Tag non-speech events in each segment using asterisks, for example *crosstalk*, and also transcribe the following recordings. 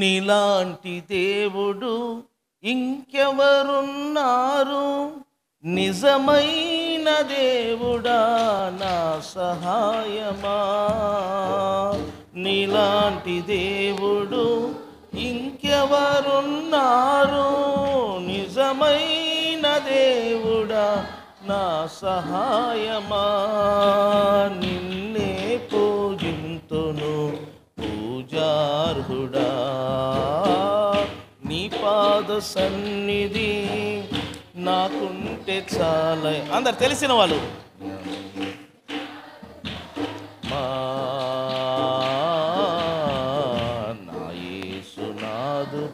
నీలాంటి దేవుడు ఇంకెవరున్నారు నిజమైన దేవుడా నా సహాయమా నీలాంటి దేవుడు ఇంకెవరున్నారు నిజమైన దేవుడా నా సహాయమా నిన్న అర్హుడా నీ పాద సన్నిధి నాకుంటే చాలా అందరు తెలిసిన వాళ్ళు మా నా యేసునాదు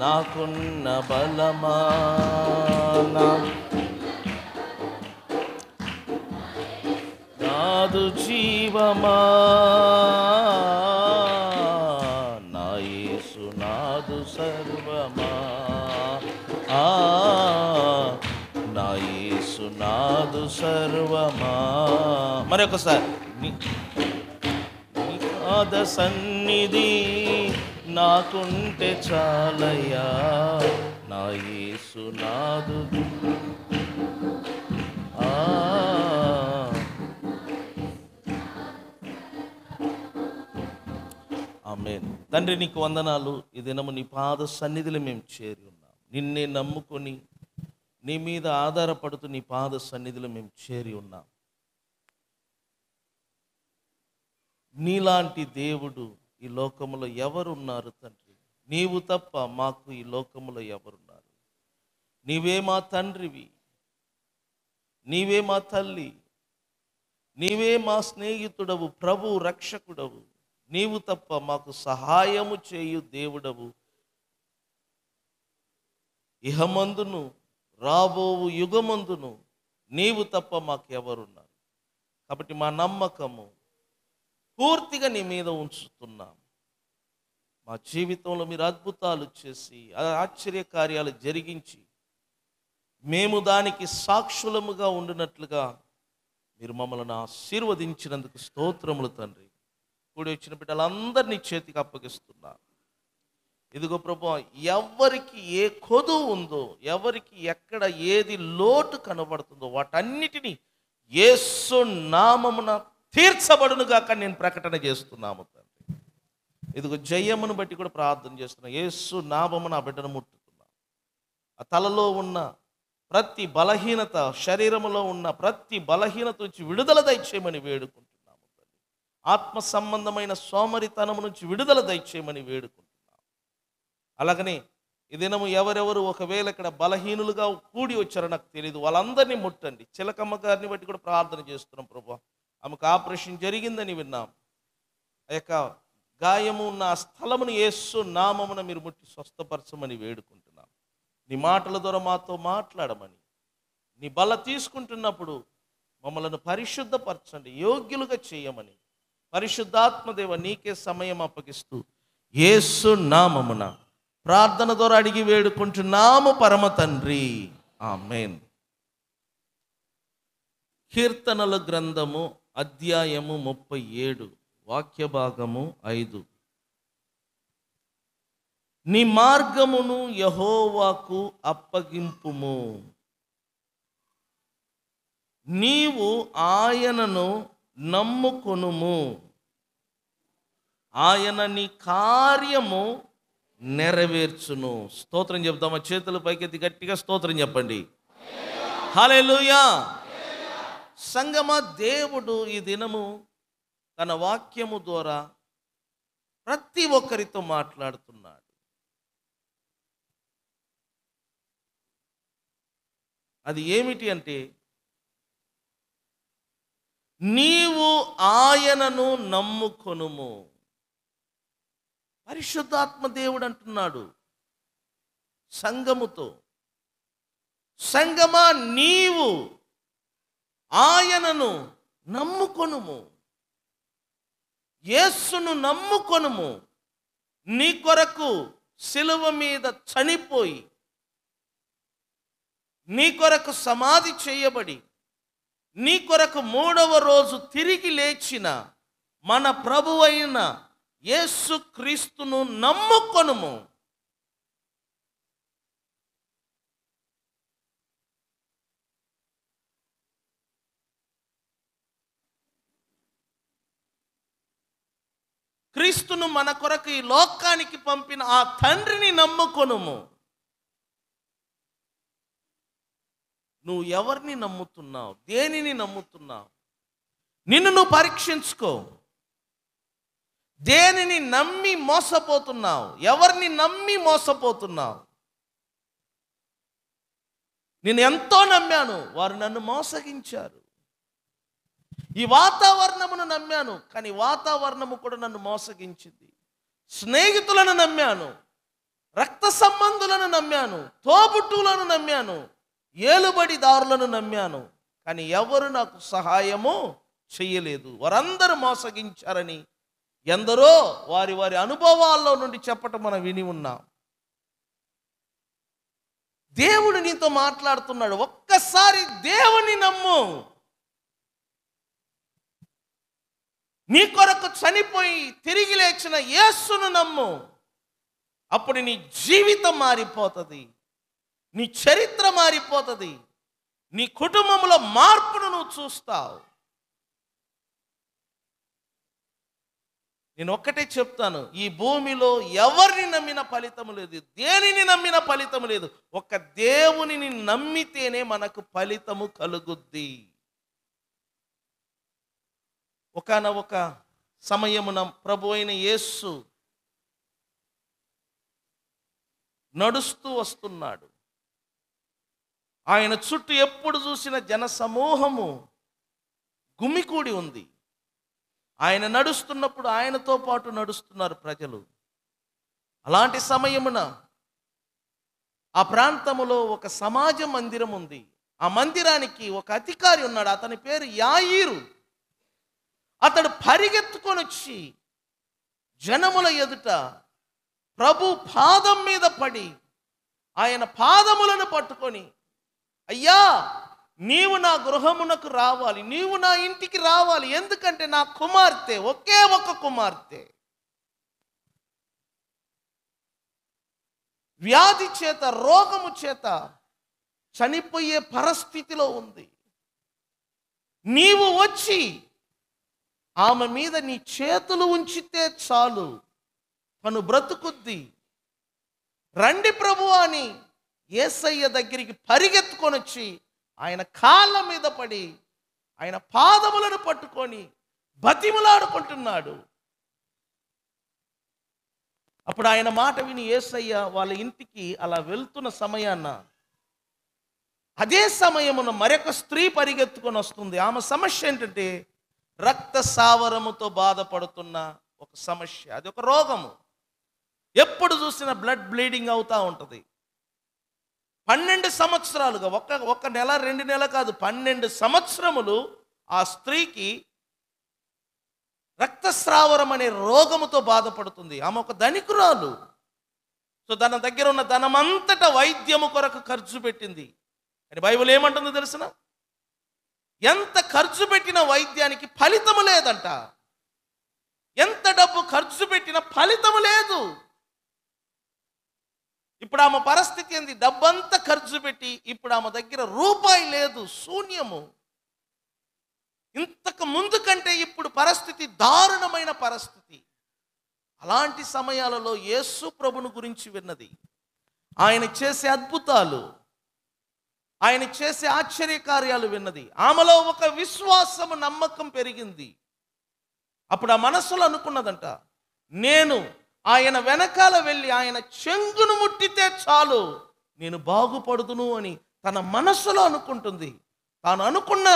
నాకున్న బలమా నాదు జీవమా నా యేసు నాదు సర్వమా నా యేసు నాదు సర్వమా మరొకసారి నిద సన్నిధి నాకుంటే చాలయ్యా నా యేసునాదు ఆమె తండ్రి నీకు వందనాలు ఈ దినము నీ పాద సన్నిధిలో మేము చేరి ఉన్నాం నిన్నే నమ్ముకొని నీ మీద ఆధారపడుతూ నీ పాద సన్నిధిలో మేము చేరి ఉన్నాం నీలాంటి దేవుడు ఈ లోకంలో ఎవరున్నారు తండ్రి నీవు తప్ప మాకు ఈ లోకంలో ఎవరున్నారు నీవే మా తండ్రివి నీవే మా తల్లి నీవే మా స్నేహితుడవు ప్రభు రక్షకుడవు నీవు తప్ప మాకు సహాయము చేయు దేవుడవు ఇహమందును రాబోవు యుగమందును నీవు తప్ప మాకు ఎవరున్నారు కాబట్టి మా నమ్మకము పూర్తిగా నీ మీద ఉంచుతున్నాం మా జీవితంలో మీరు అద్భుతాలు చేసి ఆశ్చర్య కార్యాలు జరిగించి మేము దానికి సాక్షులముగా ఉండినట్లుగా మీరు మమ్మల్ని ఆశీర్వదించినందుకు స్తోత్రములు తండ్రి కూడి వచ్చిన బిడ్డలందరినీ చేతికి అప్పగిస్తున్నా ఇదిగో ప్రభు ఎవరికి ఏ కొదు ఉందో ఎవరికి ఎక్కడ ఏది లోటు కనబడుతుందో వాటన్నిటినీ ఏసు నామమున తీర్చబడునుగాక నేను ప్రకటన చేస్తున్నాము తండ్రి ఇదిగో జయమును బట్టి కూడా ప్రార్థన చేస్తున్నాను ఏసు నాభము ఆ బిడ్డను ముట్టుకున్నాను ఆ తలలో ఉన్న ప్రతి బలహీనత శరీరంలో ఉన్న ప్రతి బలహీనత నుంచి విడుదల దయచేయమని వేడుకుంటున్నాము తండ్రి ఆత్మ సంబంధమైన సోమరితనం నుంచి విడుదల దయచేయమని వేడుకుంటున్నాము అలాగనే ఈ దినము ఎవరెవరు ఒకవేళ ఇక్కడ బలహీనులుగా కూడి వచ్చారో నాకు తెలియదు వాళ్ళందరినీ ముట్టండి చిలకమ్మ గారిని బట్టి కూడా ప్రార్థన చేస్తున్నాం ప్రభా ఆమెకు ఆపరేషన్ జరిగిందని విన్నాం ఆ యొక్క గాయము ఉన్న స్థలమును ఏసు నామమున మీరు ముట్టి స్వస్థపరచమని వేడుకుంటున్నాం నీ మాటల ద్వారా మాతో మాట్లాడమని నీ బల తీసుకుంటున్నప్పుడు మమ్మలను పరిశుద్ధపరచండి యోగ్యులుగా చేయమని పరిశుద్ధాత్మదేవ నీకే సమయం అప్పగిస్తూ ఏసు నామమున ప్రార్థన ద్వారా అడిగి వేడుకుంటున్నాము పరమ తండ్రి మెయిన్ కీర్తనల గ్రంథము అధ్యాయము ముప్పై ఏడు వాక్య భాగము ఐదు నీ మార్గమును యహోవాకు అప్పగింపుము నీవు ఆయనను నమ్ముకొనుము ఆయన నీ కార్యము నెరవేర్చును స్తోత్రం చెప్తామా చేతులు పైకెత్తి గట్టిగా స్తోత్రం చెప్పండి హాలే సంగమ దేవుడు ఈ దినము తన వాక్యము ద్వారా ప్రతి ఒక్కరితో మాట్లాడుతున్నాడు అది ఏమిటి అంటే నీవు ఆయనను నమ్ముకొనుము పరిశుద్ధాత్మ దేవుడు అంటున్నాడు సంగముతో సంగమా నీవు ఆయనను నమ్ముకొనుము యేస్సును నమ్ముకొనుము నీ కొరకు శిలువ మీద చనిపోయి నీ కొరకు సమాధి చేయబడి నీ కొరకు మూడవ రోజు తిరిగి లేచిన మన ప్రభువైన క్రీస్తును నమ్ముకొనుము క్రీస్తును మన కొరకు ఈ లోకానికి పంపిన ఆ తండ్రిని నమ్ముకొనుము నువ్వు ఎవరిని నమ్ముతున్నావు దేనిని నమ్ముతున్నావు నిన్ను నువ్వు పరీక్షించుకో దేనిని నమ్మి మోసపోతున్నావు ఎవరిని నమ్మి మోసపోతున్నావు నేను ఎంతో నమ్మాను వారు నన్ను మోసగించారు ఈ వాతావరణమును నమ్మాను కానీ వాతావరణము కూడా నన్ను మోసగించింది స్నేహితులను నమ్మాను రక్త సంబంధులను నమ్మాను తోబుట్టులను నమ్మాను ఏలుబడి దారులను నమ్మాను కానీ ఎవరు నాకు సహాయము చేయలేదు వారందరూ మోసగించారని ఎందరో వారి వారి అనుభవాల్లో నుండి చెప్పటం మనం విని ఉన్నాం దేవుడు నీతో మాట్లాడుతున్నాడు ఒక్కసారి దేవుని నమ్ము నీ కొరకు చనిపోయి తిరిగి లేచిన యేస్సును నమ్ము అప్పుడు నీ జీవితం మారిపోతుంది నీ చరిత్ర మారిపోతుంది నీ కుటుంబంలో మార్పును నువ్వు చూస్తావు నేను ఒక్కటే చెప్తాను ఈ భూమిలో ఎవరిని నమ్మిన ఫలితం లేదు దేనిని నమ్మిన ఫలితం లేదు ఒక్క దేవునిని నమ్మితేనే మనకు ఫలితము కలుగుద్ది ఒకనొక ఒక సమయమున ప్రభు అయిన యేస్సు నడుస్తూ వస్తున్నాడు ఆయన చుట్టూ ఎప్పుడు చూసిన జన సమూహము గుమికూడి ఉంది ఆయన నడుస్తున్నప్పుడు ఆయనతో పాటు నడుస్తున్నారు ప్రజలు అలాంటి సమయమున ఆ ప్రాంతములో ఒక సమాజ మందిరం ఉంది ఆ మందిరానికి ఒక అధికారి ఉన్నాడు అతని పేరు యాయిరు అతడు పరిగెత్తుకొని వచ్చి జనముల ఎదుట ప్రభు పాదం మీద పడి ఆయన పాదములను పట్టుకొని అయ్యా నీవు నా గృహమునకు రావాలి నీవు నా ఇంటికి రావాలి ఎందుకంటే నా కుమార్తె ఒకే ఒక కుమార్తె వ్యాధి చేత రోగము చేత చనిపోయే పరిస్థితిలో ఉంది నీవు వచ్చి ఆమె మీద నీ చేతులు ఉంచితే చాలు తను బ్రతుకుద్ది రండి ప్రభు అని ఏసయ్య దగ్గరికి పరిగెత్తుకొని వచ్చి ఆయన కాళ్ళ మీద పడి ఆయన పాదములను పట్టుకొని బతిములాడుకుంటున్నాడు అప్పుడు ఆయన మాట విని ఏసయ్య వాళ్ళ ఇంటికి అలా వెళ్తున్న సమయాన్న అదే సమయమున మరొక స్త్రీ పరిగెత్తుకొని వస్తుంది ఆమె సమస్య ఏంటంటే రక్త సావరముతో బాధపడుతున్న ఒక సమస్య అది ఒక రోగము ఎప్పుడు చూసినా బ్లడ్ బ్లీడింగ్ అవుతూ ఉంటుంది పన్నెండు సంవత్సరాలుగా ఒక ఒక నెల రెండు నెల కాదు పన్నెండు సంవత్సరములు ఆ స్త్రీకి రక్తస్రావరం అనే రోగముతో బాధపడుతుంది ఆమె ఒక ధనికురాలు సో తన దగ్గర ఉన్న ధనమంతట వైద్యము కొరకు ఖర్చు పెట్టింది అని బైబిల్ ఏమంటుందో తెలిసిన ఎంత ఖర్చు పెట్టిన వైద్యానికి ఫలితం లేదంట ఎంత డబ్బు ఖర్చు పెట్టిన ఫలితం లేదు ఇప్పుడు ఆమె పరిస్థితి ఏంది డబ్బంతా ఖర్చు పెట్టి ఇప్పుడు ఆమె దగ్గర రూపాయి లేదు శూన్యము ఇంతకు ముందు కంటే ఇప్పుడు పరిస్థితి దారుణమైన పరిస్థితి అలాంటి సమయాలలో యేసు ప్రభును గురించి విన్నది ఆయన చేసే అద్భుతాలు ఆయన చేసే ఆశ్చర్యకార్యాలు విన్నది ఆమెలో ఒక విశ్వాసము నమ్మకం పెరిగింది అప్పుడు ఆ మనస్సులో అనుకున్నదంట నేను ఆయన వెనకాల వెళ్ళి ఆయన చెంగును ముట్టితే చాలు నేను బాగుపడుదును అని తన మనస్సులో అనుకుంటుంది తాను అనుకున్న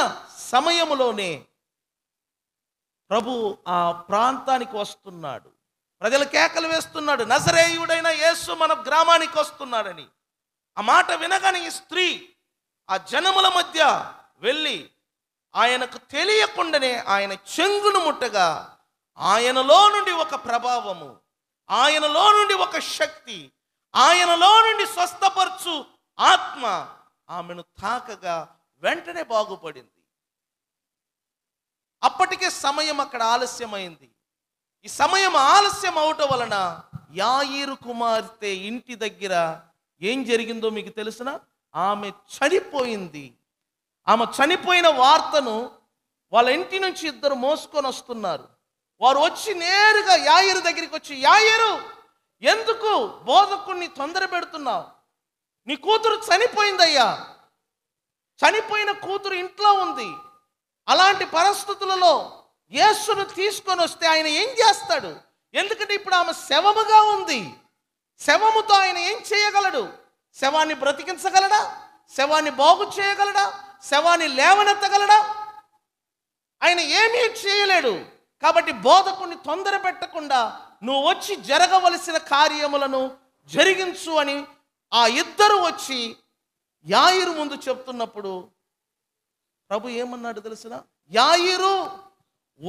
సమయంలోనే ప్రభు ఆ ప్రాంతానికి వస్తున్నాడు ప్రజలు కేకలు వేస్తున్నాడు నజరేయుడైన యేసు మన గ్రామానికి వస్తున్నాడని ఆ మాట వినగానే ఈ స్త్రీ ఆ జనముల మధ్య వెళ్ళి ఆయనకు తెలియకుండానే ఆయన చెంగును ముట్టగా ఆయనలో నుండి ఒక ప్రభావము ఆయనలో నుండి ఒక శక్తి ఆయనలో నుండి స్వస్థపరచు ఆత్మ ఆమెను తాకగా వెంటనే బాగుపడింది అప్పటికే సమయం అక్కడ ఆలస్యమైంది ఈ సమయం ఆలస్యం అవటం వలన యాయిరు కుమార్తె ఇంటి దగ్గర ఏం జరిగిందో మీకు తెలుసునా ఆమె చనిపోయింది ఆమె చనిపోయిన వార్తను వాళ్ళ ఇంటి నుంచి ఇద్దరు మోసుకొని వస్తున్నారు వారు వచ్చి నేరుగా యాయరు దగ్గరికి వచ్చి యాయరు ఎందుకు బోధకుడిని తొందర పెడుతున్నావు నీ కూతురు చనిపోయిందయ్యా చనిపోయిన కూతురు ఇంట్లో ఉంది అలాంటి పరిస్థితులలో యేసును తీసుకొని వస్తే ఆయన ఏం చేస్తాడు ఎందుకంటే ఇప్పుడు ఆమె శవముగా ఉంది శవముతో ఆయన ఏం చేయగలడు శవాన్ని బ్రతికించగలడా శవాన్ని బాగు చేయగలడా శవాన్ని లేవనెత్తగలడా ఆయన ఏమీ చేయలేడు కాబట్టి బోధకుని తొందర పెట్టకుండా నువ్వు వచ్చి జరగవలసిన కార్యములను జరిగించు అని ఆ ఇద్దరు వచ్చి యాయిరు ముందు చెప్తున్నప్పుడు ప్రభు ఏమన్నాడు తెలిసిన యాయిరు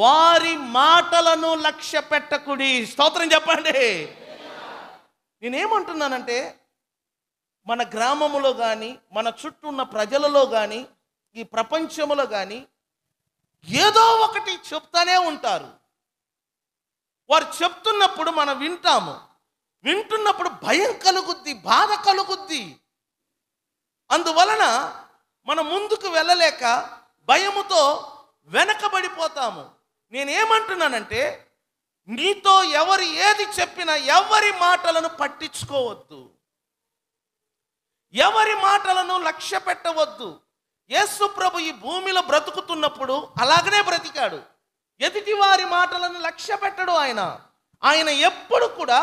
వారి మాటలను లక్ష్య పెట్టకుడి స్తోత్రం చెప్పండి నేనేమంటున్నానంటే మన గ్రామములో కానీ మన చుట్టూ ఉన్న ప్రజలలో కానీ ఈ ప్రపంచంలో కానీ ఏదో ఒకటి చెప్తానే ఉంటారు వారు చెప్తున్నప్పుడు మనం వింటాము వింటున్నప్పుడు భయం కలుగుద్ది బాధ కలుగుద్ది అందువలన మనం ముందుకు వెళ్ళలేక భయముతో వెనకబడిపోతాము నేనేమంటున్నానంటే నీతో ఎవరు ఏది చెప్పినా ఎవరి మాటలను పట్టించుకోవద్దు ఎవరి మాటలను లక్ష్య పెట్టవద్దు యేసు ప్రభు ఈ భూమిలో బ్రతుకుతున్నప్పుడు అలాగనే బ్రతికాడు ఎదుటి వారి మాటలను లక్ష్య పెట్టడు ఆయన ఆయన ఎప్పుడు కూడా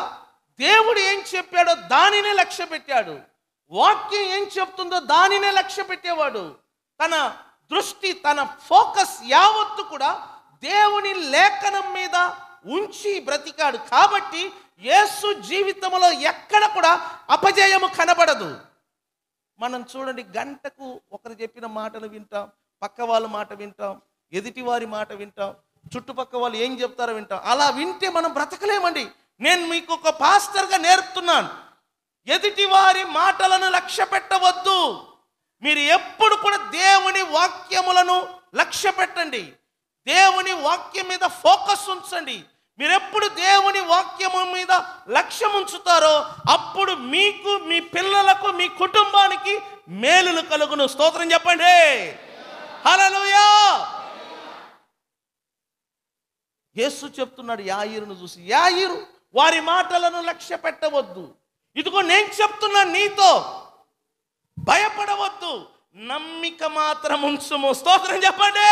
దేవుడు ఏం చెప్పాడో దానినే లక్ష్య పెట్టాడు వాక్యం ఏం చెప్తుందో దానినే లక్ష్య పెట్టేవాడు తన దృష్టి తన ఫోకస్ యావత్తు కూడా దేవుని లేఖనం మీద ఉంచి బ్రతికాడు కాబట్టి యేసు జీవితంలో ఎక్కడ కూడా అపజయము కనబడదు మనం చూడండి గంటకు ఒకరు చెప్పిన మాటలు వింటాం పక్క వాళ్ళ మాట వింటాం ఎదుటి వారి మాట వింటాం చుట్టుపక్క వాళ్ళు ఏం చెప్తారో వింటాం అలా వింటే మనం బ్రతకలేమండి నేను మీకు ఒక పాస్టర్గా నేర్పుతున్నాను ఎదుటి వారి మాటలను లక్ష్య పెట్టవద్దు మీరు ఎప్పుడు కూడా దేవుని వాక్యములను లక్ష్య పెట్టండి దేవుని వాక్యం మీద ఫోకస్ ఉంచండి మీరెప్పుడు దేవుని వాక్యము మీద లక్ష్యం ఉంచుతారో అప్పుడు మీకు మీ పిల్లలకు మీ కుటుంబానికి మేలులు కలుగును స్తోత్రం చెప్పండి హలలుయా యేసు చెప్తున్నాడు యాయిరును చూసి యాయిరు వారి మాటలను లక్ష్య పెట్టవద్దు ఇదిగో నేను చెప్తున్నా నీతో భయపడవద్దు నమ్మిక మాత్రం ఉంచుము స్తోత్రం చెప్పండి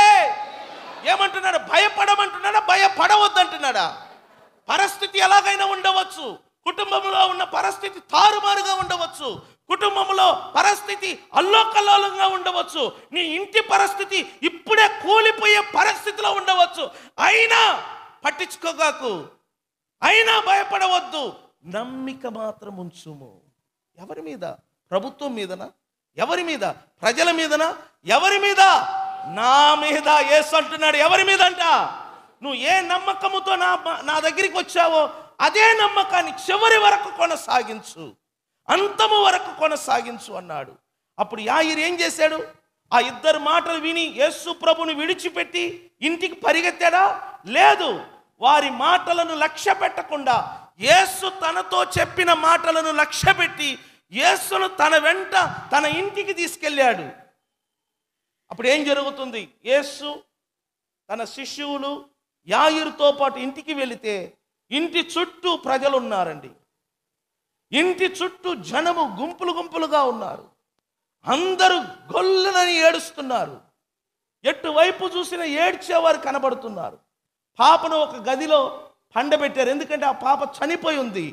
ఏమంటున్నాడు భయపడమంటున్నాడా భయపడవద్దు అంటున్నాడా పరిస్థితి ఎలాగైనా ఉండవచ్చు కుటుంబంలో ఉన్న పరిస్థితి తారుమారుగా ఉండవచ్చు కుటుంబంలో పరిస్థితి అల్లోకల్లోలంగా ఉండవచ్చు నీ ఇంటి పరిస్థితి ఇప్పుడే కూలిపోయే పరిస్థితిలో ఉండవచ్చు అయినా పట్టించుకోగాకు అయినా భయపడవద్దు నమ్మిక మాత్రం ఉంచుము ఎవరి మీద ప్రభుత్వం మీదనా ఎవరి మీద ప్రజల మీదనా ఎవరి మీద నా మీద ఏసు అంటున్నాడు ఎవరి మీద అంట నువ్వు ఏ నమ్మకముతో నా నా దగ్గరికి వచ్చావో అదే నమ్మకాన్ని చివరి వరకు కొనసాగించు అంతము వరకు కొనసాగించు అన్నాడు అప్పుడు యాయిర్ ఏం చేశాడు ఆ ఇద్దరు మాటలు విని యేసు ప్రభుని విడిచిపెట్టి ఇంటికి పరిగెత్తాడా లేదు వారి మాటలను లక్ష్య పెట్టకుండా యేసు తనతో చెప్పిన మాటలను లక్ష్య పెట్టి యేసును తన వెంట తన ఇంటికి తీసుకెళ్ళాడు అప్పుడు ఏం జరుగుతుంది యేసు తన శిష్యువులు యాయురుతో పాటు ఇంటికి వెళితే ఇంటి చుట్టూ ప్రజలు ఉన్నారండి ఇంటి చుట్టూ జనము గుంపులు గుంపులుగా ఉన్నారు అందరూ గొల్లనని ఏడుస్తున్నారు ఎటువైపు చూసినా ఏడ్చేవారు కనబడుతున్నారు పాపను ఒక గదిలో పండబెట్టారు ఎందుకంటే ఆ పాప చనిపోయి ఉంది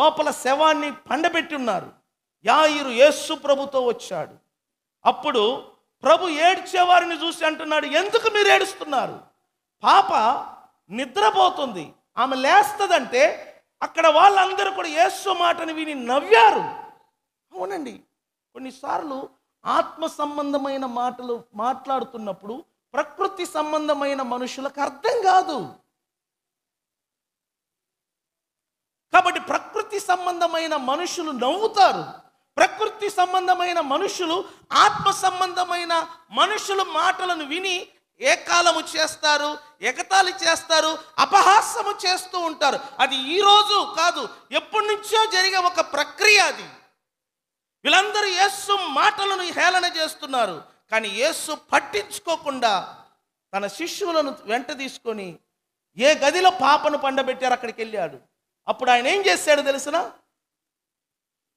లోపల శవాన్ని పండబెట్టి ఉన్నారు యాయిరు యేసు ప్రభుతో వచ్చాడు అప్పుడు ప్రభు ఏడ్చేవారిని చూసి అంటున్నాడు ఎందుకు మీరు ఏడుస్తున్నారు పాప నిద్రపోతుంది ఆమె లేస్తుందంటే అక్కడ వాళ్ళందరూ కూడా యేసు మాటని విని నవ్వారు అవునండి కొన్నిసార్లు ఆత్మ సంబంధమైన మాటలు మాట్లాడుతున్నప్పుడు ప్రకృతి సంబంధమైన మనుషులకు అర్థం కాదు కాబట్టి ప్రకృతి సంబంధమైన మనుషులు నవ్వుతారు ప్రకృతి సంబంధమైన మనుషులు ఆత్మ సంబంధమైన మనుషులు మాటలను విని ఏకాలము చేస్తారు ఎగతాళి చేస్తారు అపహాసము చేస్తూ ఉంటారు అది ఈరోజు కాదు ఎప్పటి నుంచో జరిగే ఒక ప్రక్రియ అది వీళ్ళందరూ యేసు మాటలను హేళన చేస్తున్నారు కానీ యేసు పట్టించుకోకుండా తన శిష్యులను వెంట తీసుకొని ఏ గదిలో పాపను పండబెట్టారు అక్కడికి వెళ్ళాడు అప్పుడు ఆయన ఏం చేశాడు తెలిసినా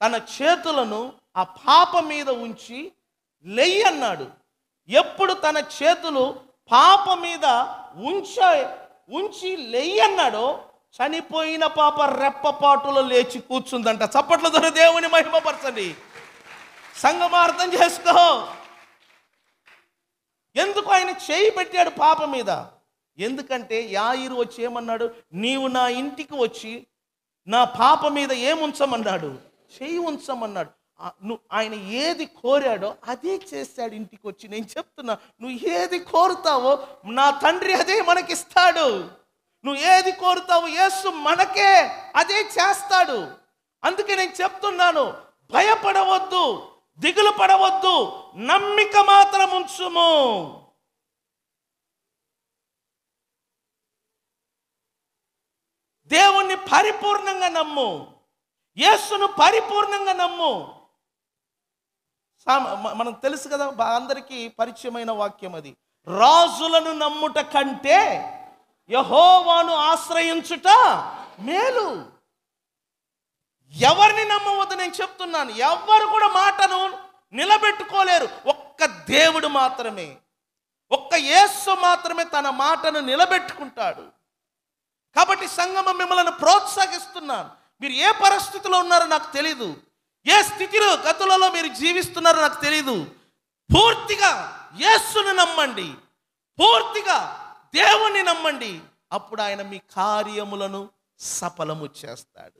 తన చేతులను ఆ పాప మీద ఉంచి లెయ్యి అన్నాడు ఎప్పుడు తన చేతులు పాప మీద ఉంచ ఉంచి లెయ్యి అన్నాడో చనిపోయిన పాప రెప్పపాటులో లేచి కూర్చుందంట చప్పట్ల ద్వారా దేవుని మహిమపరచండి సంగమార్థం చేసుకో ఎందుకు ఆయన చేయి పెట్టాడు పాప మీద ఎందుకంటే యాయిరు వచ్చి ఏమన్నాడు నీవు నా ఇంటికి వచ్చి నా పాప మీద ఏముంచమన్నాడు చేయి ఉంచమన్నాడు నువ్వు ఆయన ఏది కోరాడో అదే చేశాడు ఇంటికి వచ్చి నేను చెప్తున్నా నువ్వు ఏది కోరుతావో నా తండ్రి అదే మనకిస్తాడు నువ్వు ఏది కోరుతావో యేసు మనకే అదే చేస్తాడు అందుకే నేను చెప్తున్నాను భయపడవద్దు దిగులు పడవద్దు నమ్మిక మాత్రం ఉంచుము దేవుణ్ణి పరిపూర్ణంగా నమ్ము యేసును పరిపూర్ణంగా నమ్ము మనం తెలుసు కదా అందరికీ పరిచయమైన వాక్యం అది రాజులను నమ్ముట కంటే యహోవాను ఆశ్రయించుట మేలు ఎవరిని నమ్మవద్దు నేను చెప్తున్నాను ఎవరు కూడా మాటను నిలబెట్టుకోలేరు ఒక్క దేవుడు మాత్రమే ఒక్క యేస్సు మాత్రమే తన మాటను నిలబెట్టుకుంటాడు కాబట్టి సంగమ మిమ్మల్ని ప్రోత్సహిస్తున్నాను మీరు ఏ పరిస్థితిలో ఉన్నారో నాకు తెలీదు ఏ స్థితిలో గతులలో మీరు జీవిస్తున్నారో నాకు తెలీదు పూర్తిగా యేసును నమ్మండి పూర్తిగా దేవుణ్ణి నమ్మండి అప్పుడు ఆయన మీ కార్యములను సఫలము చేస్తాడు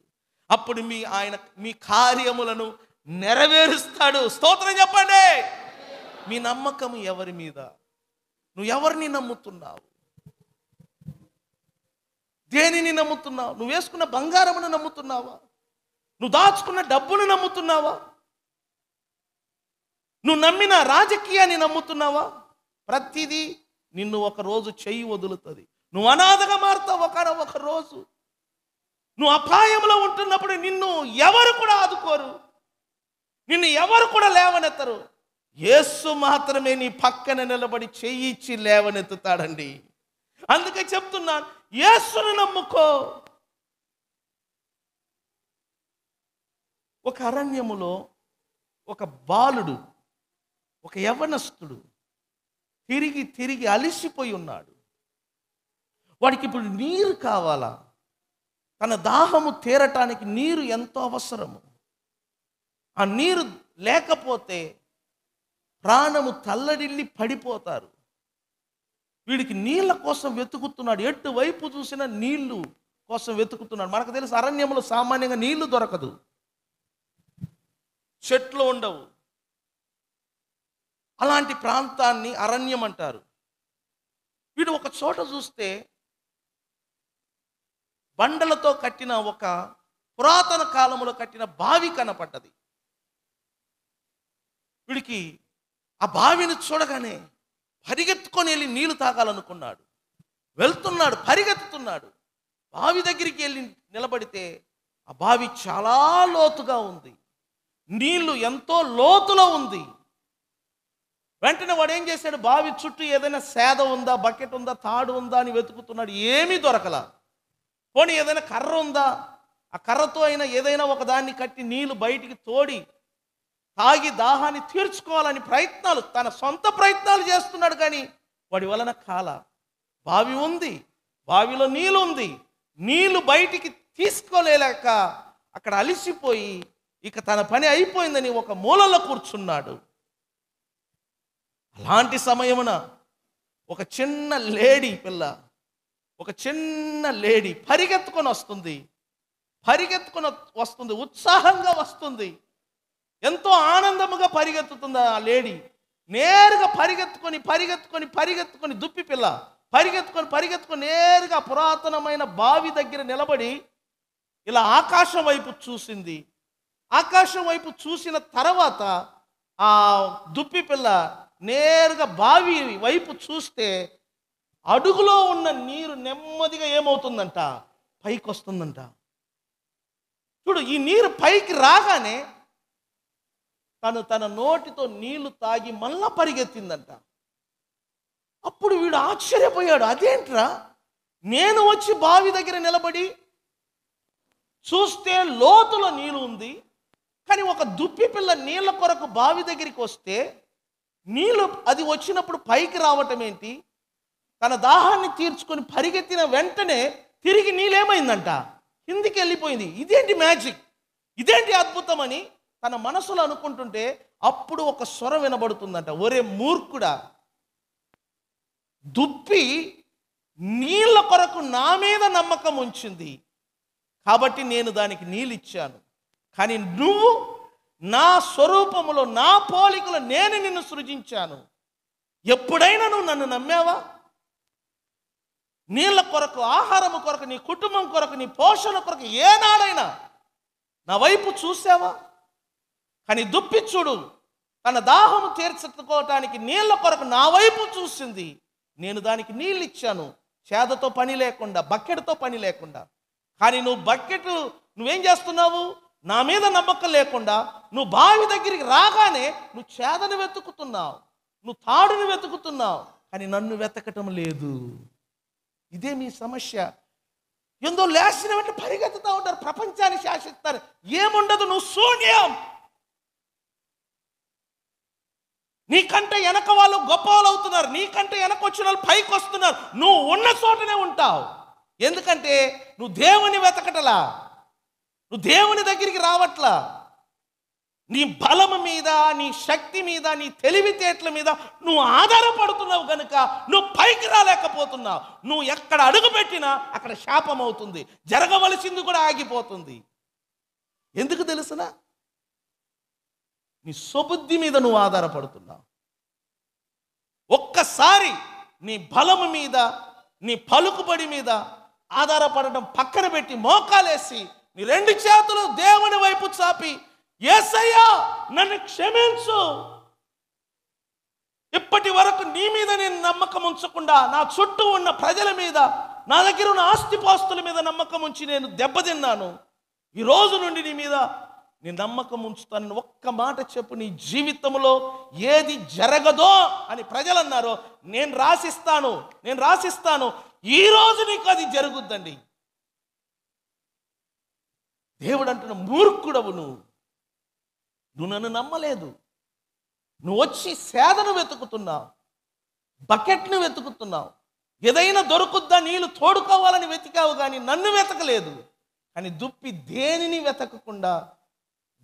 అప్పుడు మీ ఆయన మీ కార్యములను నెరవేరుస్తాడు స్తోత్రం చెప్పండి మీ నమ్మకం ఎవరి మీద నువ్వు ఎవరిని నమ్ముతున్నావు దేనిని నమ్ముతున్నావు నువ్వు వేసుకున్న బంగారమును నమ్ముతున్నావా నువ్వు దాచుకున్న డబ్బును నమ్ముతున్నావా నువ్వు నమ్మిన రాజకీయాన్ని నమ్ముతున్నావా ప్రతిదీ నిన్ను ఒకరోజు చెయ్యి వదులుతుంది నువ్వు అనాథగా మారుతావు ఒకన ఒక రోజు నువ్వు అపాయంలో ఉంటున్నప్పుడు నిన్ను ఎవరు కూడా ఆదుకోరు నిన్ను ఎవరు కూడా లేవనెత్తరు యేసు మాత్రమే నీ పక్కన నిలబడి చెయ్యిచ్చి లేవనెత్తుతాడండి అందుకే చెప్తున్నాను యేసును నమ్ముకో ఒక అరణ్యములో ఒక బాలుడు ఒక యవనస్తుడు తిరిగి తిరిగి అలిసిపోయి ఉన్నాడు వాడికి ఇప్పుడు నీరు కావాలా తన దాహము తీరటానికి నీరు ఎంతో అవసరము ఆ నీరు లేకపోతే ప్రాణము తల్లడిల్లి పడిపోతారు వీడికి నీళ్ళ కోసం వెతుకుతున్నాడు ఎటువైపు చూసినా నీళ్లు కోసం వెతుకుతున్నాడు మనకు తెలుసు అరణ్యంలో సామాన్యంగా నీళ్లు దొరకదు చెట్లు ఉండవు అలాంటి ప్రాంతాన్ని అరణ్యం అంటారు వీడు ఒక చోట చూస్తే బండలతో కట్టిన ఒక పురాతన కాలంలో కట్టిన బావి కనపడ్డది వీడికి ఆ బావిని చూడగానే పరిగెత్తుకొని వెళ్ళి నీళ్లు తాగాలనుకున్నాడు వెళ్తున్నాడు పరిగెత్తుతున్నాడు బావి దగ్గరికి వెళ్ళి నిలబడితే ఆ బావి చాలా లోతుగా ఉంది నీళ్లు ఎంతో లోతులో ఉంది వెంటనే వాడు ఏం చేశాడు బావి చుట్టూ ఏదైనా సేద ఉందా బకెట్ ఉందా తాడు ఉందా అని వెతుకుతున్నాడు ఏమీ దొరకల పోనీ ఏదైనా కర్ర ఉందా ఆ కర్రతో అయినా ఏదైనా ఒక దాన్ని కట్టి నీళ్లు బయటికి తోడి తాగి దాహాన్ని తీర్చుకోవాలని ప్రయత్నాలు తన సొంత ప్రయత్నాలు చేస్తున్నాడు కానీ వాడి వలన కాల బావి ఉంది బావిలో నీళ్ళు ఉంది నీళ్లు బయటికి తీసుకోలేక అక్కడ అలిసిపోయి ఇక తన పని అయిపోయిందని ఒక మూలలో కూర్చున్నాడు అలాంటి సమయమున ఒక చిన్న లేడీ పిల్ల ఒక చిన్న లేడీ పరిగెత్తుకొని వస్తుంది పరిగెత్తుకొని వస్తుంది ఉత్సాహంగా వస్తుంది ఎంతో ఆనందముగా పరిగెత్తుతుంది ఆ లేడీ నేరుగా పరిగెత్తుకొని పరిగెత్తుకొని పరిగెత్తుకొని దుప్పి పిల్ల పరిగెత్తుకొని పరిగెత్తుకొని నేరుగా పురాతనమైన బావి దగ్గర నిలబడి ఇలా ఆకాశం వైపు చూసింది ఆకాశం వైపు చూసిన తర్వాత ఆ దుప్పి పిల్ల నేరుగా బావి వైపు చూస్తే అడుగులో ఉన్న నీరు నెమ్మదిగా ఏమవుతుందంట పైకి వస్తుందంట చూడు ఈ నీరు పైకి రాగానే తను తన నోటితో నీళ్లు తాగి మళ్ళా పరిగెత్తిందంట అప్పుడు వీడు ఆశ్చర్యపోయాడు అదేంట్రా నేను వచ్చి బావి దగ్గర నిలబడి చూస్తే లోతులో నీళ్ళు ఉంది కానీ ఒక దుప్పి పిల్ల నీళ్ళ కొరకు బావి దగ్గరికి వస్తే నీళ్ళు అది వచ్చినప్పుడు పైకి రావటం ఏంటి తన దాహాన్ని తీర్చుకొని పరిగెత్తిన వెంటనే తిరిగి నీళ్ళేమైందంట కిందికి వెళ్ళిపోయింది ఇదేంటి మ్యాజిక్ ఇదేంటి అద్భుతం అని తన మనసులో అనుకుంటుంటే అప్పుడు ఒక స్వరం వినబడుతుందంట ఒరే మూర్ఖుడా దుప్పి నీళ్ళ కొరకు నా మీద నమ్మకం ఉంచింది కాబట్టి నేను దానికి నీళ్ళిచ్చాను కానీ నువ్వు నా స్వరూపములో నా పోలికలో నేను నిన్ను సృజించాను ఎప్పుడైనా నువ్వు నన్ను నమ్మావా నీళ్ళ కొరకు ఆహారము కొరకు నీ కుటుంబం కొరకు నీ పోషణ కొరకు ఏనాడైనా నా వైపు చూసావా కానీ దుప్పిచ్చుడు తన దాహము తీర్చుకోవటానికి నీళ్ల కొరకు నా వైపు చూసింది నేను దానికి నీళ్ళు ఇచ్చాను చేదతో పని లేకుండా బకెట్తో పని లేకుండా కానీ నువ్వు బక్కెట్ నువ్వేం చేస్తున్నావు నా మీద నమ్మకం లేకుండా నువ్వు బావి దగ్గరికి రాగానే నువ్వు చేదను వెతుకుతున్నావు నువ్వు తాడును వెతుకుతున్నావు కానీ నన్ను వెతకటం లేదు ఇదే మీ సమస్య ఎందో లేచిన వెంటనే పరిగెత్తుతూ ఉంటారు ప్రపంచాన్ని శాసిస్తారు ఏముండదు నువ్వు శూన్యం నీకంటే వెనక వాళ్ళు గొప్ప వాళ్ళు అవుతున్నారు నీకంటే వెనక వచ్చిన వాళ్ళు పైకి వస్తున్నారు నువ్వు ఉన్న చోటనే ఉంటావు ఎందుకంటే నువ్వు దేవుని వెతకటలా నువ్వు దేవుని దగ్గరికి రావట్లా నీ బలం మీద నీ శక్తి మీద నీ తెలివితేటల మీద నువ్వు ఆధారపడుతున్నావు కనుక నువ్వు పైకి రాలేకపోతున్నావు నువ్వు ఎక్కడ అడుగుపెట్టినా అక్కడ శాపం అవుతుంది జరగవలసింది కూడా ఆగిపోతుంది ఎందుకు తెలుసునా నీ స్వబుద్ధి మీద నువ్వు ఆధారపడుతున్నావు ఒక్కసారి నీ బలము మీద నీ పలుకుబడి మీద ఆధారపడడం పక్కన పెట్టి మోకాలేసి నీ రెండు చేతులు దేవుని వైపు చాపి ఏసయ్యా నన్ను క్షమించు ఇప్పటి వరకు నీ మీద నేను నమ్మకం ఉంచకుండా నా చుట్టూ ఉన్న ప్రజల మీద నా దగ్గర ఉన్న ఆస్తిపాస్తుల మీద నమ్మకం ఉంచి నేను దెబ్బతిన్నాను ఈ రోజు నుండి నీ మీద నీ నమ్మకం ఉంచుతానని ఒక్క మాట చెప్పు నీ జీవితంలో ఏది జరగదో అని ప్రజలు అన్నారు నేను రాసిస్తాను నేను రాసిస్తాను ఈరోజు నీకు అది జరుగుద్దండి దేవుడు అంటున్న మూర్ఖుడవు నువ్వు నువ్వు నన్ను నమ్మలేదు నువ్వు వచ్చి సేదను వెతుకుతున్నావు బకెట్ను వెతుకుతున్నావు ఏదైనా దొరుకుద్దా నీళ్ళు తోడుకోవాలని వెతికావు కానీ నన్ను వెతకలేదు కానీ దుప్పి దేనిని వెతకకుండా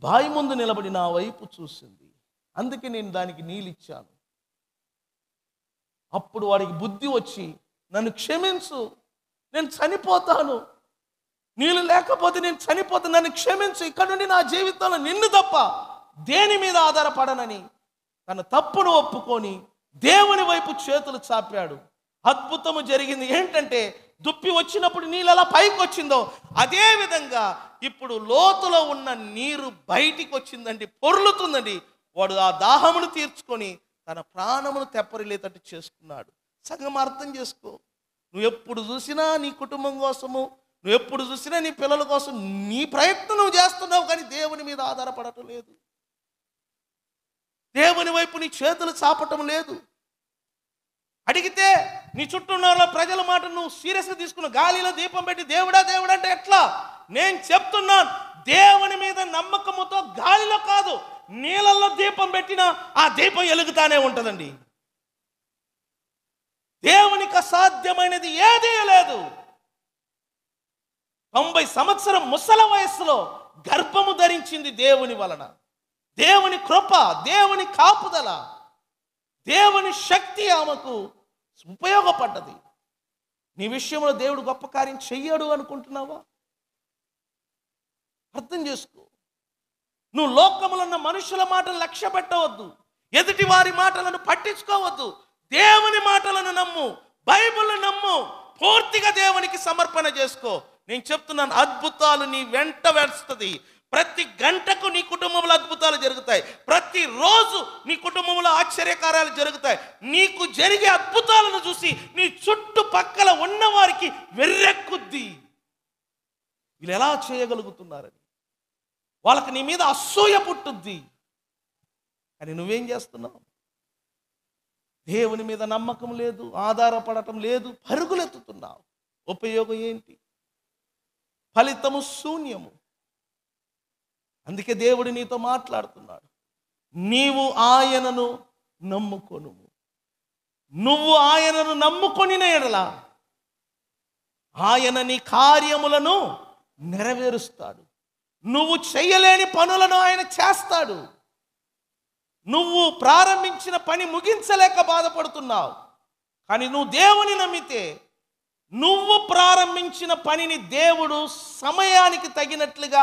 బావి ముందు నిలబడి నా వైపు చూసింది అందుకే నేను దానికి నీళ్ళిచ్చాను అప్పుడు వాడికి బుద్ధి వచ్చి నన్ను క్షమించు నేను చనిపోతాను నీళ్ళు లేకపోతే నేను చనిపోతాను నన్ను క్షమించు ఇక్కడ నుండి నా జీవితంలో నిన్ను తప్ప దేని మీద ఆధారపడనని తన తప్పును ఒప్పుకొని దేవుని వైపు చేతులు చాపాడు అద్భుతము జరిగింది ఏంటంటే దుప్పి వచ్చినప్పుడు నీళ్ళు ఎలా పైకి వచ్చిందో అదేవిధంగా ఇప్పుడు లోతులో ఉన్న నీరు బయటికి వచ్చిందండి పొర్లుతుందండి వాడు ఆ దాహమును తీర్చుకొని తన ప్రాణమును తెప్పరిలేటట్టు చేసుకున్నాడు సగం అర్థం చేసుకో నువ్వు ఎప్పుడు చూసినా నీ కుటుంబం కోసము నువ్వు ఎప్పుడు చూసినా నీ పిల్లల కోసం నీ ప్రయత్నం నువ్వు చేస్తున్నావు కానీ దేవుని మీద ఆధారపడటం లేదు దేవుని వైపు నీ చేతులు చాపటం లేదు అడిగితే నీ చుట్టూ ఉన్న ప్రజల మాట నువ్వు సీరియస్గా తీసుకున్న గాలిలో దీపం పెట్టి దేవుడా దేవుడా అంటే ఎట్లా నేను చెప్తున్నాను దేవుని మీద నమ్మకముతో గాలిలో కాదు నీళ్ళల్లో దీపం పెట్టినా ఆ దీపం ఎలుగుతానే ఉంటుందండి దేవునికి అసాధ్యమైనది ఏదీ లేదు తొంభై సంవత్సరం ముసల వయస్సులో గర్భము ధరించింది దేవుని వలన దేవుని కృప దేవుని కాపుదల దేవుని శక్తి ఆమెకు ఉపయోగపడ్డది నీ విషయంలో దేవుడు గొప్ప కార్యం చెయ్యడు అనుకుంటున్నావా అర్థం చేసుకో నువ్వు లోకములున్న మనుషుల మాటలు లక్ష్య పెట్టవద్దు ఎదుటి వారి మాటలను పట్టించుకోవద్దు దేవుని మాటలను నమ్ము బైబిల్ను నమ్ము పూర్తిగా దేవునికి సమర్పణ చేసుకో నేను చెప్తున్నాను అద్భుతాలు నీ వెంట వేస్తుంది ప్రతి గంటకు నీ కుటుంబంలో అద్భుతాలు జరుగుతాయి ప్రతిరోజు నీ కుటుంబంలో ఆశ్చర్యకార్యాలు జరుగుతాయి నీకు జరిగే అద్భుతాలను చూసి నీ చుట్టుపక్కల ఉన్నవారికి వెర్రెక్కుద్ది వీళ్ళు ఎలా చేయగలుగుతున్నారని వాళ్ళకి నీ మీద అసూయ పుట్టుద్ది అని నువ్వేం చేస్తున్నావు దేవుని మీద నమ్మకం లేదు ఆధారపడటం లేదు పరుగులెత్తుతున్నావు ఉపయోగం ఏంటి ఫలితము శూన్యము అందుకే దేవుడు నీతో మాట్లాడుతున్నాడు నీవు ఆయనను నమ్ముకొను నువ్వు ఆయనను నమ్ముకొని ఎడలా ఆయన నీ కార్యములను నెరవేరుస్తాడు నువ్వు చేయలేని పనులను ఆయన చేస్తాడు నువ్వు ప్రారంభించిన పని ముగించలేక బాధపడుతున్నావు కానీ నువ్వు దేవుని నమ్మితే నువ్వు ప్రారంభించిన పనిని దేవుడు సమయానికి తగినట్లుగా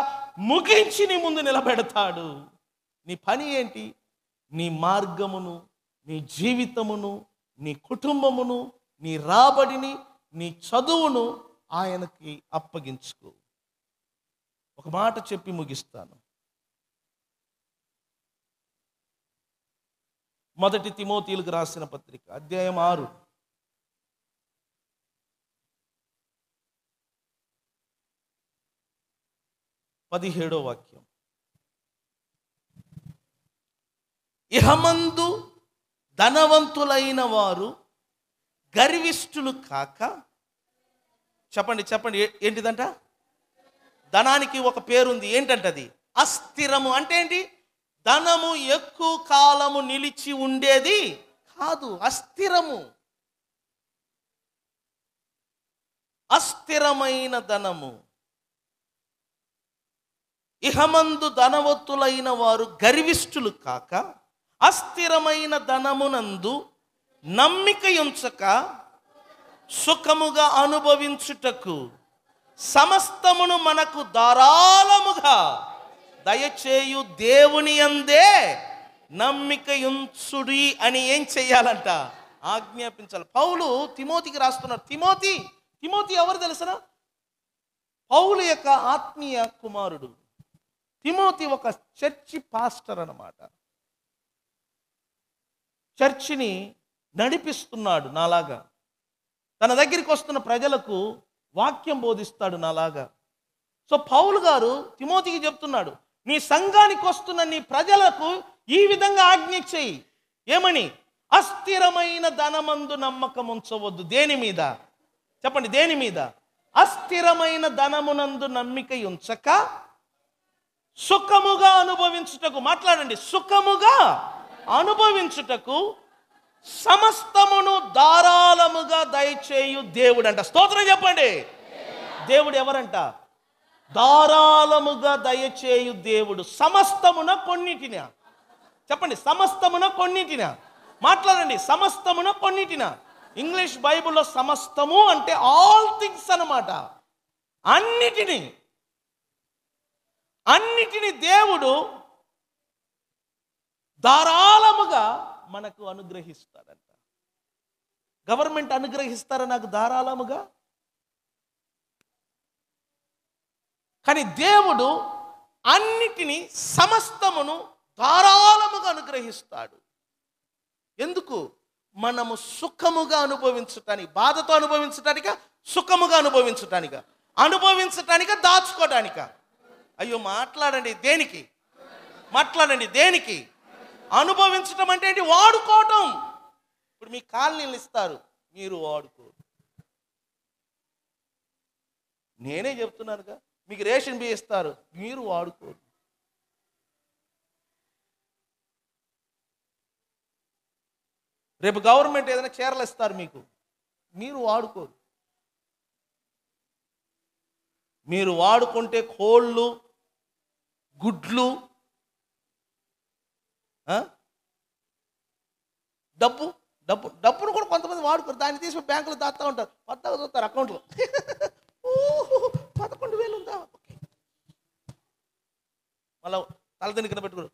ముగించి నీ ముందు నిలబెడతాడు నీ పని ఏంటి నీ మార్గమును నీ జీవితమును నీ కుటుంబమును నీ రాబడిని నీ చదువును ఆయనకి అప్పగించుకో ఒక మాట చెప్పి ముగిస్తాను మొదటి తిమోతీలకు రాసిన పత్రిక అధ్యాయం ఆరు పదిహేడో వాక్యం ఇహమందు ధనవంతులైన వారు గర్విష్ఠులు కాక చెప్పండి చెప్పండి ఏంటిదంట ధనానికి ఒక పేరుంది ఏంటంటది అస్థిరము అంటే ఏంటి ధనము ఎక్కువ కాలము నిలిచి ఉండేది కాదు అస్థిరము అస్థిరమైన ధనము ఇహమందు ధనవత్తులైన వారు గర్విష్ఠులు కాక అస్థిరమైన ధనమునందు నమ్మిక ఉంచక సుఖముగా అనుభవించుటకు సమస్తమును మనకు ధారాళముగా దయచేయు దేవుని అందే నమ్మిక ఉంచుడి అని ఏం చెయ్యాలంట ఆజ్ఞాపించాలి పౌలు తిమోతికి రాస్తున్నారు తిమోతి తిమోతి ఎవరు తెలుసిన పౌలు యొక్క ఆత్మీయ కుమారుడు తిమోతి ఒక చర్చి పాస్టర్ అనమాట చర్చిని నడిపిస్తున్నాడు నాలాగా తన దగ్గరికి వస్తున్న ప్రజలకు వాక్యం బోధిస్తాడు నాలాగా సో పౌలు గారు తిమోతికి చెప్తున్నాడు నీ సంఘానికి వస్తున్న నీ ప్రజలకు ఈ విధంగా ఆజ్ఞ చేయి ఏమని అస్థిరమైన ధనమందు నమ్మకం ఉంచవద్దు దేని మీద చెప్పండి దేని మీద అస్థిరమైన ధనమునందు నమ్మిక ఉంచక సుఖముగా అనుభవించుటకు మాట్లాడండి సుఖముగా అనుభవించుటకు సమస్తమును ధారాళముగా దయచేయు దేవుడు అంట స్తోత్రం చెప్పండి దేవుడు ఎవరంట ధారాళముగా దయచేయు దేవుడు సమస్తమున కొన్నిటిన చెప్పండి సమస్తమున కొన్నిటిన మాట్లాడండి సమస్తమున కొన్నిటిన ఇంగ్లీష్ బైబిల్లో సమస్తము అంటే ఆల్ థింగ్స్ అనమాట అన్నిటినీ అన్నిటిని దేవుడు ధారాళముగా మనకు అనుగ్రహిస్తాడంట గవర్నమెంట్ అనుగ్రహిస్తారా నాకు ధారాళముగా కానీ దేవుడు అన్నిటినీ సమస్తమును ధారాళముగా అనుగ్రహిస్తాడు ఎందుకు మనము సుఖముగా అనుభవించటానికి బాధతో అనుభవించటానిక సుఖముగా అనుభవించటానిక అనుభవించటానిక దాచుకోవటానిక అయ్యో మాట్లాడండి దేనికి మాట్లాడండి దేనికి అనుభవించటం అంటే ఏంటి వాడుకోవటం ఇప్పుడు మీ కాలనీలు ఇస్తారు మీరు వాడుకో నేనే చెప్తున్నానుగా మీకు రేషన్ బి ఇస్తారు మీరు వాడుకోరు రేపు గవర్నమెంట్ ఏదైనా చీరలు ఇస్తారు మీకు మీరు వాడుకోరు మీరు వాడుకుంటే కోళ్ళు గుడ్లు డబ్బు డబ్బు డబ్బును కూడా కొంతమంది వాడుకోరు దాన్ని తీసి బ్యాంకులో దాస్తూ ఉంటారు కొత్తగా చూస్తారు అకౌంట్లో *laughs* పదకొండు వేలు ఉందా మళ్ళీ తలదిని కింద పెట్టుకుని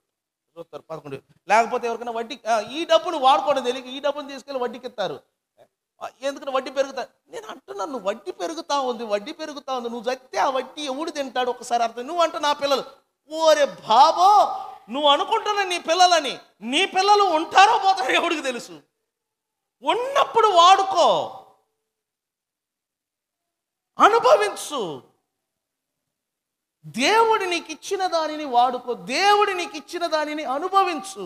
చూస్తారు పదకొండు వేలు లేకపోతే ఎవరికైనా వడ్డీ ఈ డబ్బును వాడుకోవడం తెలియక ఈ డబ్బును తీసుకెళ్ళి వడ్డీకి ఇస్తారు ఎందుకంటే వడ్డీ పెరుగుతా నేను అంటున్నాను నువ్వు వడ్డీ పెరుగుతా ఉంది వడ్డీ పెరుగుతా ఉంది నువ్వు చస్తే ఆ వడ్డీ ఎవడు తింటాడు ఒకసారి అర్థం నువ్వు అంటే నా పిల్లలు ఓరే బాబో నువ్వు అనుకుంటున్న నీ పిల్లలని నీ పిల్లలు ఉంటారో పోతారో ఎవడికి తెలుసు ఉన్నప్పుడు వాడుకో అనుభవించు దేవుడి నీకు ఇచ్చిన దానిని వాడుకో దేవుడి నీకు ఇచ్చిన దానిని అనుభవించు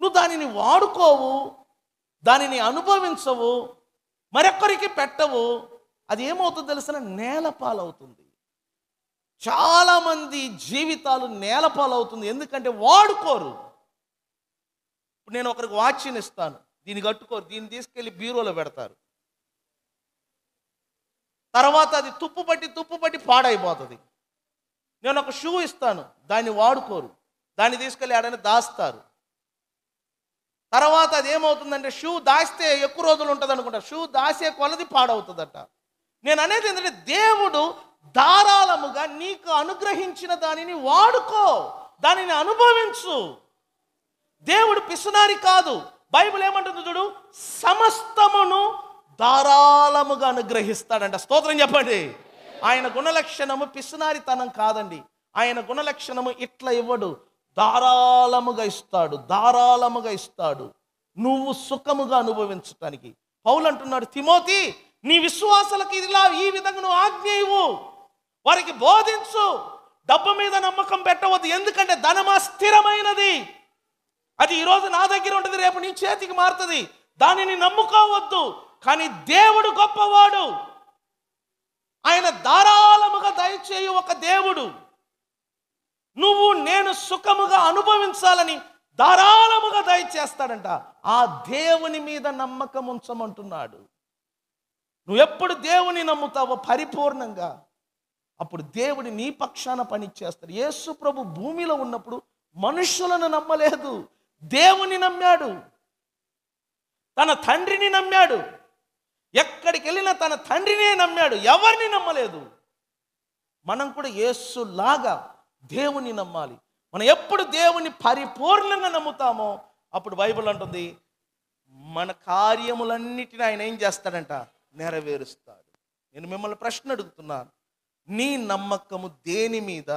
నువ్వు దానిని వాడుకోవు దానిని అనుభవించవు మరొక్కరికి పెట్టవు అది ఏమవుతుందో తెలిసిన నేల పాలవుతుంది చాలామంది జీవితాలు నేలపాలవుతుంది ఎందుకంటే వాడుకోరు ఇప్పుడు నేను ఒకరికి వాచ్ని ఇస్తాను దీన్ని కట్టుకోరు దీన్ని తీసుకెళ్ళి బీరోలో పెడతారు తర్వాత అది తుప్పు పట్టి తుప్పు పట్టి పాడైపోతుంది నేను ఒక షూ ఇస్తాను దాన్ని వాడుకోరు దాన్ని తీసుకెళ్ళి ఆడని దాస్తారు తర్వాత అది ఏమవుతుందంటే షూ దాస్తే ఎక్కువ రోజులు ఉంటుంది అనుకుంటా షూ దాసే కొలది పాడవుతుందట నేను అనేది ఏంటంటే దేవుడు ధారాళముగా నీకు అనుగ్రహించిన దానిని వాడుకో దానిని అనుభవించు దేవుడు పిసునారి కాదు బైబిల్ ఏమంటుంది చూడు సమస్తమును ధారాళముగా అనుగ్రహిస్తాడంట స్తోత్రం చెప్పండి ఆయన గుణలక్షణము పిసునారితనం కాదండి ఆయన గుణలక్షణము ఇట్లా ఇవ్వడు ధారాళముగా ఇస్తాడు ధారాళముగా ఇస్తాడు నువ్వు సుఖముగా అనుభవించటానికి పౌలు అంటున్నాడు తిమోతి నీ విశ్వాసాలకు ఇలా ఈ విధంగా నువ్వు ఆజ్ఞ ఇవ్వు వారికి బోధించు డబ్బు మీద నమ్మకం పెట్టవద్దు ఎందుకంటే ధనమా స్థిరమైనది అది ఈరోజు నా దగ్గర ఉంటుంది రేపు నీ చేతికి మారుతుంది దానిని నమ్ముకోవద్దు కానీ దేవుడు గొప్పవాడు ఆయన ధారాళముగా దయచేయు ఒక దేవుడు నువ్వు నేను సుఖముగా అనుభవించాలని ధారాళముగా దయచేస్తాడంట ఆ దేవుని మీద నమ్మకం ఉంచమంటున్నాడు నువ్వు ఎప్పుడు దేవుని నమ్ముతావో పరిపూర్ణంగా అప్పుడు దేవుడు నీ పక్షాన పని చేస్తాడు యేసు ప్రభు భూమిలో ఉన్నప్పుడు మనుషులను నమ్మలేదు దేవుని నమ్మాడు తన తండ్రిని నమ్మాడు ఎక్కడికి వెళ్ళినా తన తండ్రినే నమ్మాడు ఎవరిని నమ్మలేదు మనం కూడా యేసులాగా దేవుని నమ్మాలి మనం ఎప్పుడు దేవుని పరిపూర్ణంగా నమ్ముతామో అప్పుడు బైబిల్ అంటుంది మన కార్యములన్నిటిని ఆయన ఏం చేస్తాడంట నెరవేరుస్తాడు నేను మిమ్మల్ని ప్రశ్న అడుగుతున్నాను నీ నమ్మకము దేని మీద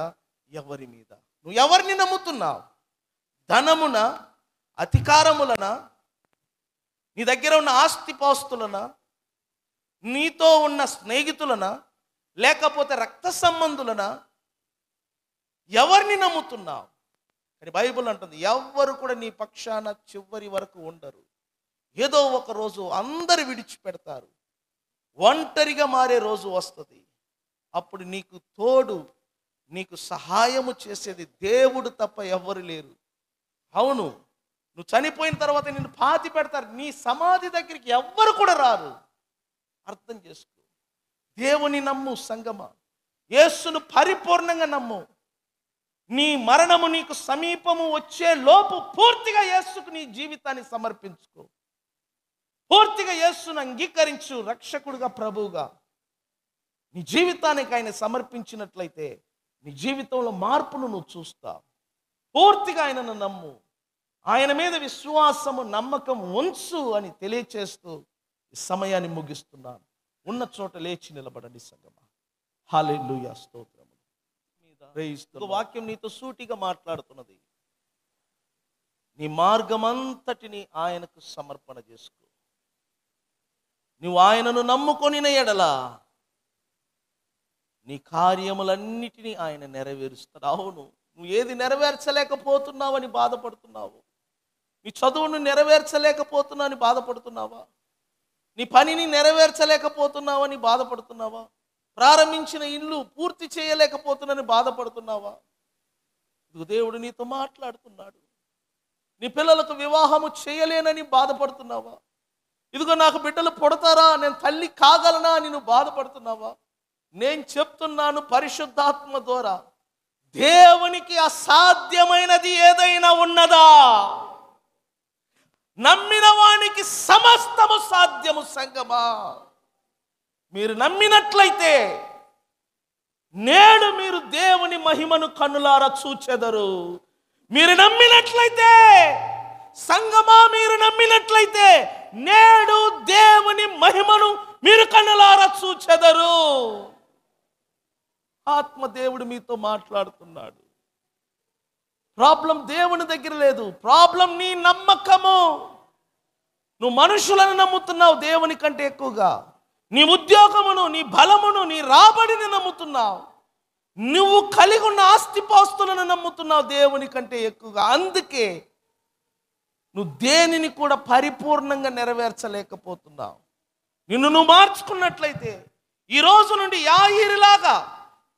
ఎవరి మీద నువ్వు ఎవరిని నమ్ముతున్నావు ధనమున అధికారములన నీ దగ్గర ఉన్న ఆస్తిపాస్తులన నీతో ఉన్న స్నేహితులన లేకపోతే రక్త సంబంధులన ఎవరిని నమ్ముతున్నావు అని బైబుల్ అంటుంది ఎవ్వరు కూడా నీ పక్షాన చివరి వరకు ఉండరు ఏదో ఒక రోజు అందరు విడిచిపెడతారు ఒంటరిగా మారే రోజు వస్తుంది అప్పుడు నీకు తోడు నీకు సహాయము చేసేది దేవుడు తప్ప ఎవరు లేరు అవును నువ్వు చనిపోయిన తర్వాత నిన్ను పాతి పెడతారు నీ సమాధి దగ్గరికి ఎవ్వరు కూడా రారు అర్థం చేసుకో దేవుని నమ్ము సంగమ యేసును పరిపూర్ణంగా నమ్ము నీ మరణము నీకు సమీపము వచ్చే లోపు పూర్తిగా యేసుకు నీ జీవితాన్ని సమర్పించుకో పూర్తిగా యేసును అంగీకరించు రక్షకుడుగా ప్రభువుగా నీ జీవితానికి ఆయన సమర్పించినట్లయితే నీ జీవితంలో మార్పును నువ్వు చూస్తావు పూర్తిగా ఆయనను నమ్ము ఆయన మీద విశ్వాసము నమ్మకం ఉంచు అని తెలియచేస్తూ ఈ సమయాన్ని ముగిస్తున్నాను ఉన్న చోట లేచి నిలబడండి సంగమా హాలెల్లుయా స్తోత్రము వాక్యం నీతో సూటిగా మాట్లాడుతున్నది నీ మార్గమంతటిని ఆయనకు సమర్పణ చేసుకో నువ్వు ఆయనను నమ్ముకొని ఎడలా నీ కార్యములన్నిటినీ ఆయన నెరవేరుస్తాడు అవును నువ్వు ఏది నెరవేర్చలేకపోతున్నావని బాధపడుతున్నావు నీ చదువును నెరవేర్చలేకపోతున్నావని బాధపడుతున్నావా నీ పనిని నెరవేర్చలేకపోతున్నావని బాధపడుతున్నావా ప్రారంభించిన ఇల్లు పూర్తి చేయలేకపోతున్నానని బాధపడుతున్నావా దేవుడు నీతో మాట్లాడుతున్నాడు నీ పిల్లలకు వివాహము చేయలేనని బాధపడుతున్నావా ఇదిగో నాకు బిడ్డలు పుడతారా నేను తల్లి కాగలనా అని నువ్వు బాధపడుతున్నావా నేను చెప్తున్నాను పరిశుద్ధాత్మ ద్వారా దేవునికి అసాధ్యమైనది ఏదైనా ఉన్నదా నమ్మిన వానికి సమస్తము సాధ్యము సంగమా మీరు నమ్మినట్లయితే నేడు మీరు దేవుని మహిమను కన్నులార చూచెదరు మీరు నమ్మినట్లయితే సంగమా మీరు నమ్మినట్లయితే నేడు దేవుని మహిమను మీరు కన్నులార చూచెదరు ఆత్మదేవుడు మీతో మాట్లాడుతున్నాడు ప్రాబ్లం దేవుని దగ్గర లేదు ప్రాబ్లం నీ నమ్మకము నువ్వు మనుషులను నమ్ముతున్నావు దేవుని కంటే ఎక్కువగా నీ ఉద్యోగమును నీ బలమును నీ రాబడిని నమ్ముతున్నావు నువ్వు కలిగి ఉన్న ఆస్తిపాస్తులను నమ్ముతున్నావు దేవుని కంటే ఎక్కువగా అందుకే నువ్వు దేనిని కూడా పరిపూర్ణంగా నెరవేర్చలేకపోతున్నావు నిన్ను నువ్వు మార్చుకున్నట్లయితే ఈరోజు నుండి యాయిరిలాగా